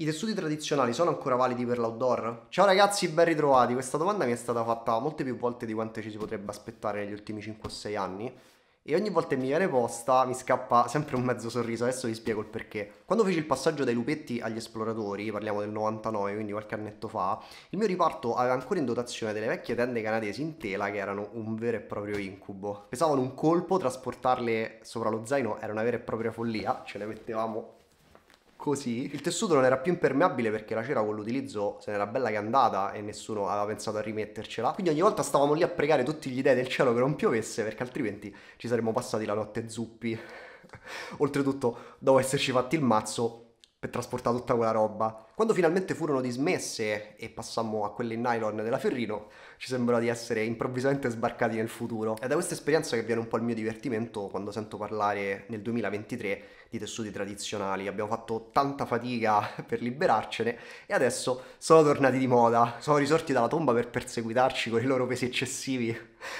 I tessuti tradizionali sono ancora validi per l'outdoor? Ciao ragazzi, ben ritrovati. Questa domanda mi è stata fatta molte più volte di quante ci si potrebbe aspettare negli ultimi 5 o 6 anni e ogni volta che mi viene posta mi scappa sempre un mezzo sorriso, adesso vi spiego il perché. Quando feci il passaggio dai lupetti agli esploratori, parliamo del 99, quindi qualche annetto fa, il mio riparto aveva ancora in dotazione delle vecchie tende canadesi in tela che erano un vero e proprio incubo. Pesavano un colpo, trasportarle sopra lo zaino era una vera e propria follia, ce le mettevamo così. Il tessuto non era più impermeabile perché la cera con l'utilizzo se n'era bella che andata e nessuno aveva pensato a rimettercela. Quindi ogni volta stavamo lì a pregare tutti gli dei del cielo che non piovesse perché altrimenti ci saremmo passati la notte zuppi. Oltretutto, dopo esserci fatti il mazzo, per trasportare tutta quella roba. Quando finalmente furono dismesse e passammo a quelle in nylon della Ferrino, ci sembrò di essere improvvisamente sbarcati nel futuro. È da questa esperienza che viene un po' il mio divertimento quando sento parlare nel 2023 di tessuti tradizionali. Abbiamo fatto tanta fatica per liberarcene e adesso sono tornati di moda, sono risorti dalla tomba per perseguitarci con i loro pesi eccessivi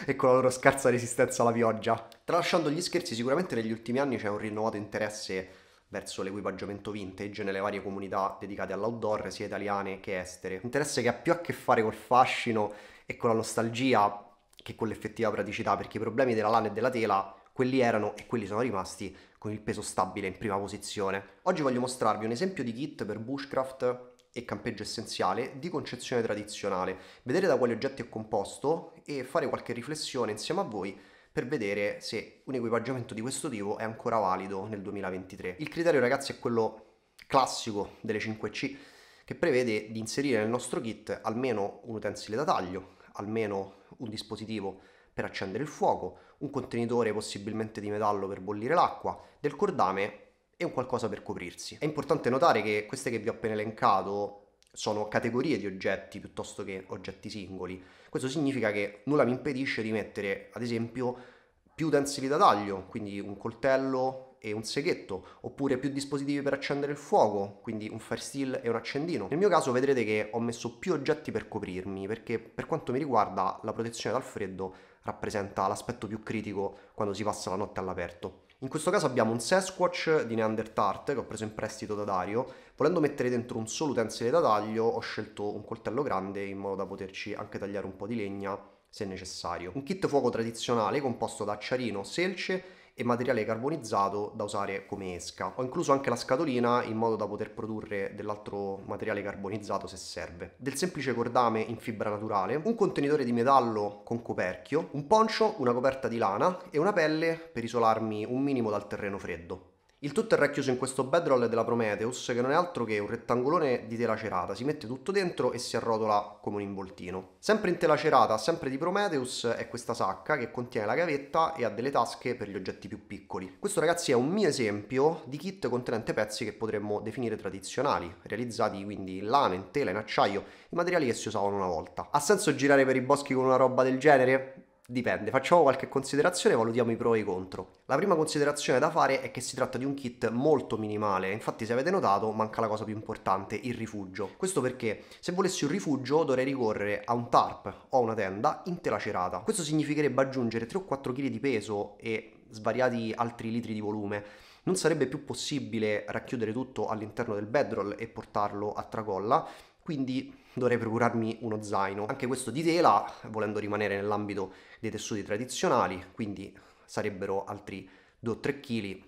e con la loro scarsa resistenza alla pioggia. Tralasciando gli scherzi, sicuramente negli ultimi anni c'è un rinnovato interesse verso l'equipaggiamento vintage nelle varie comunità dedicate all'outdoor, sia italiane che estere. Interesse che ha più a che fare col fascino e con la nostalgia che con l'effettiva praticità, perché i problemi della lana e della tela, quelli erano e quelli sono rimasti con il peso stabile in prima posizione. Oggi voglio mostrarvi un esempio di kit per bushcraft e campeggio essenziale di concezione tradizionale, vedere da quali oggetti è composto e fare qualche riflessione insieme a voi per vedere se un equipaggiamento di questo tipo è ancora valido nel 2023. Il criterio ragazzi è quello classico delle 5C che prevede di inserire nel nostro kit almeno un utensile da taglio, almeno un dispositivo per accendere il fuoco, un contenitore possibilmente di metallo per bollire l'acqua, del cordame e un qualcosa per coprirsi. È importante notare che queste che vi ho appena elencato sono categorie di oggetti piuttosto che oggetti singoli. Questo significa che nulla mi impedisce di mettere, ad esempio, più utensili da taglio, quindi un coltello e un seghetto, oppure più dispositivi per accendere il fuoco, quindi un fire steel e un accendino. Nel mio caso vedrete che ho messo più oggetti per coprirmi, perché per quanto mi riguarda la protezione dal freddo rappresenta l'aspetto più critico quando si passa la notte all'aperto. In questo caso abbiamo un Sasquatch di Neanderthal che ho preso in prestito da Dario. Volendo mettere dentro un solo utensile da taglio ho scelto un coltello grande in modo da poterci anche tagliare un po' di legna se necessario. Un kit fuoco tradizionale composto da acciarino, selce e materiale carbonizzato da usare come esca. Ho incluso anche la scatolina in modo da poter produrre dell'altro materiale carbonizzato se serve. Del semplice cordame in fibra naturale, un contenitore di metallo con coperchio, un poncio, una coperta di lana e una pelle per isolarmi un minimo dal terreno freddo. Il tutto è racchiuso in questo bedroll della Prometheus che non è altro che un rettangolone di tela cerata, si mette tutto dentro e si arrotola come un involtino. Sempre in tela cerata, sempre di Prometheus, è questa sacca che contiene la gavetta e ha delle tasche per gli oggetti più piccoli. Questo ragazzi è un mio esempio di kit contenente pezzi che potremmo definire tradizionali, realizzati quindi in lana, in tela, in acciaio, i materiali che si usavano una volta. Ha senso girare per i boschi con una roba del genere? Dipende, facciamo qualche considerazione e valutiamo i pro e i contro. La prima considerazione da fare è che si tratta di un kit molto minimale, infatti se avete notato manca la cosa più importante, il rifugio. Questo perché se volessi un rifugio dovrei ricorrere a un tarp o a una tenda in Questo significherebbe aggiungere 3 o 4 kg di peso e svariati altri litri di volume. Non sarebbe più possibile racchiudere tutto all'interno del bedroll e portarlo a tracolla, quindi dovrei procurarmi uno zaino. Anche questo di tela, volendo rimanere nell'ambito dei tessuti tradizionali, quindi sarebbero altri 2-3 kg.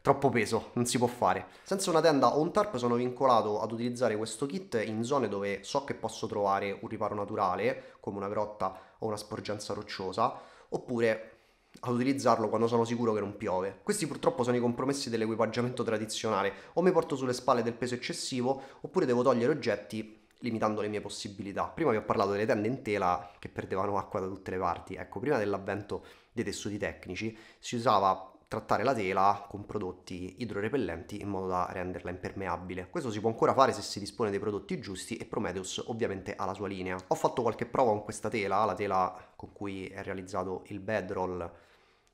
Troppo peso, non si può fare. Senza una tenda o un tarp sono vincolato ad utilizzare questo kit in zone dove so che posso trovare un riparo naturale, come una grotta o una sporgenza rocciosa, oppure ad utilizzarlo quando sono sicuro che non piove. Questi purtroppo sono i compromessi dell'equipaggiamento tradizionale, o mi porto sulle spalle del peso eccessivo, oppure devo togliere oggetti limitando le mie possibilità. Prima vi ho parlato delle tende in tela che perdevano acqua da tutte le parti. Ecco, prima dell'avvento dei tessuti tecnici si usava trattare la tela con prodotti idrorepellenti in modo da renderla impermeabile. Questo si può ancora fare se si dispone dei prodotti giusti e Prometheus ovviamente ha la sua linea. Ho fatto qualche prova con questa tela, la tela con cui è realizzato il bedroll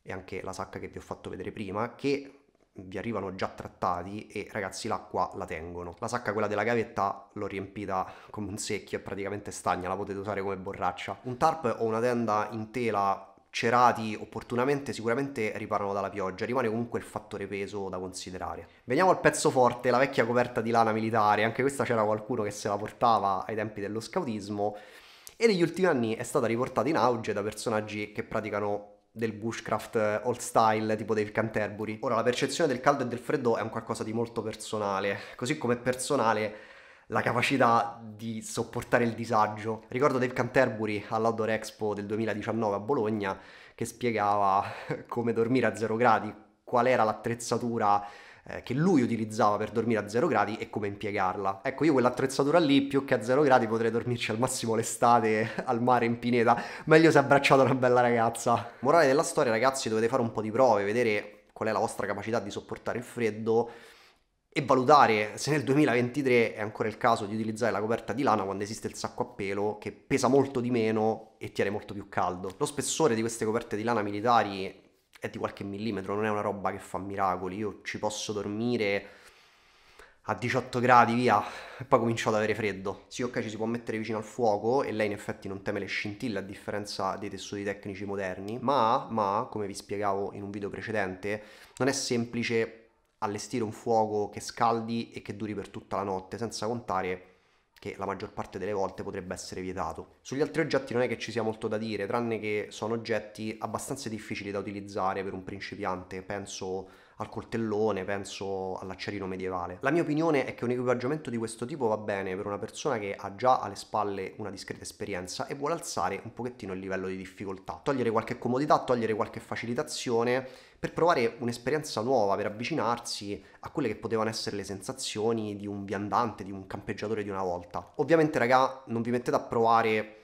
e anche la sacca che vi ho fatto vedere prima, che vi arrivano già trattati e ragazzi l'acqua la tengono. La sacca quella della gavetta l'ho riempita come un secchio, è praticamente stagna, la potete usare come borraccia. Un tarp o una tenda in tela cerati opportunamente sicuramente riparano dalla pioggia, rimane comunque il fattore peso da considerare. Veniamo al pezzo forte, la vecchia coperta di lana militare, anche questa c'era qualcuno che se la portava ai tempi dello scautismo e negli ultimi anni è stata riportata in auge da personaggi che praticano del bushcraft old style tipo dei Canterbury. Ora la percezione del caldo e del freddo è un qualcosa di molto personale, così come personale la capacità di sopportare il disagio. Ricordo Dave Canterbury all'Outdoor Expo del 2019 a Bologna che spiegava come dormire a zero gradi, qual era l'attrezzatura eh, che lui utilizzava per dormire a zero gradi e come impiegarla. Ecco, io quell'attrezzatura lì più che a zero gradi potrei dormirci al massimo l'estate al mare in pineta, meglio se abbracciato una bella ragazza. Morale della storia, ragazzi, dovete fare un po' di prove, vedere qual è la vostra capacità di sopportare il freddo e valutare se nel 2023 è ancora il caso di utilizzare la coperta di lana quando esiste il sacco a pelo che pesa molto di meno e tiene molto più caldo. Lo spessore di queste coperte di lana militari è di qualche millimetro, non è una roba che fa miracoli, io ci posso dormire a 18 gradi via e poi comincio ad avere freddo. Sì, ok, ci si può mettere vicino al fuoco e lei in effetti non teme le scintille a differenza dei tessuti tecnici moderni, ma, ma come vi spiegavo in un video precedente, non è semplice allestire un fuoco che scaldi e che duri per tutta la notte, senza contare che la maggior parte delle volte potrebbe essere vietato. Sugli altri oggetti non è che ci sia molto da dire, tranne che sono oggetti abbastanza difficili da utilizzare per un principiante, penso al coltellone, penso all'acciarino medievale. La mia opinione è che un equipaggiamento di questo tipo va bene per una persona che ha già alle spalle una discreta esperienza e vuole alzare un pochettino il livello di difficoltà, togliere qualche comodità, togliere qualche facilitazione per provare un'esperienza nuova, per avvicinarsi a quelle che potevano essere le sensazioni di un viandante, di un campeggiatore di una volta. Ovviamente, raga, non vi mettete a provare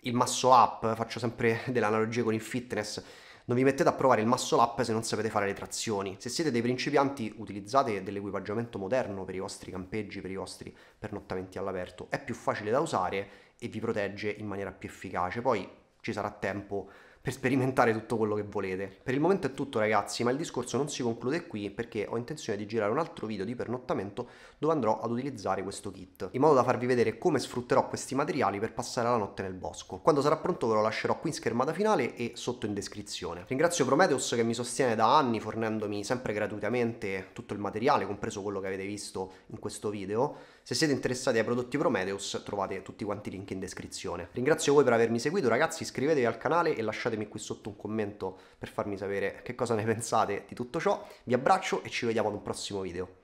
il masso up, faccio sempre delle analogie con il fitness, non vi mettete a provare il muscle up se non sapete fare le trazioni. Se siete dei principianti utilizzate dell'equipaggiamento moderno per i vostri campeggi, per i vostri pernottamenti all'aperto, è più facile da usare e vi protegge in maniera più efficace. Poi ci sarà tempo per sperimentare tutto quello che volete. Per il momento è tutto ragazzi, ma il discorso non si conclude qui perché ho intenzione di girare un altro video di pernottamento dove andrò ad utilizzare questo kit, in modo da farvi vedere come sfrutterò questi materiali per passare la notte nel bosco. Quando sarà pronto ve lo lascerò qui in schermata finale e sotto in descrizione. Ringrazio Prometheus che mi sostiene da anni fornendomi sempre gratuitamente tutto il materiale, compreso quello che avete visto in questo video. Se siete interessati ai prodotti Prometheus trovate tutti quanti i link in descrizione. Ringrazio voi per avermi seguito ragazzi, iscrivetevi al canale e lasciate lasciatemi qui sotto un commento per farmi sapere che cosa ne pensate di tutto ciò. Vi abbraccio e ci vediamo ad un prossimo video.